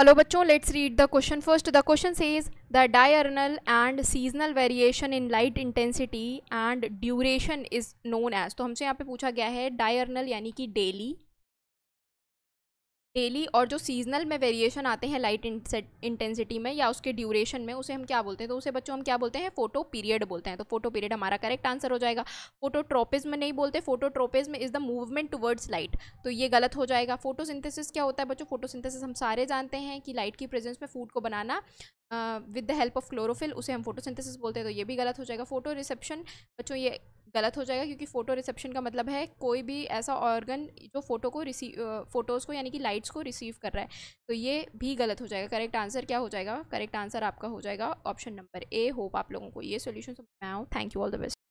hello बच्चों let's read the question first the question says the diurnal and seasonal variation in light intensity and duration is known as तो हमसे यहाँ पे पूछा गया है डायरनल यानी कि डेली डेली और जो सीजनल में वेरिएशन आते हैं लाइट इंटेंसिटी में या उसके ड्यूरेशन में उसे हम क्या बोलते हैं तो उसे बच्चों हम क्या बोलते हैं फोटो पीरियड बोलते हैं तो फोटो पीरियड हमारा करेक्ट आंसर हो जाएगा फोटोट्रोपिज्म नहीं बोलते phototropism is the movement towards light तो ये गलत हो जाएगा फोटो क्या होता है बच्चों फोटो हम सारे जानते हैं कि लाइट की प्रेजेंस में फूड को बनाना with the help of chlorophyll उसे हम फोटो बोलते हैं तो ये भी गलत हो जाएगा फोटो रिसेप्शन बच्चों ये गलत हो जाएगा क्योंकि फ़ोटो रिसेप्शन का मतलब है कोई भी ऐसा ऑर्गन जो फ़ोटो को रिसीव फ़ोटोज़ को यानी कि लाइट्स को रिसीव कर रहा है तो ये भी गलत हो जाएगा करेक्ट आंसर क्या हो जाएगा करेक्ट आंसर आपका हो जाएगा ऑप्शन नंबर ए होप आप लोगों को ये सोल्यूशन समझ में आया thank you all the best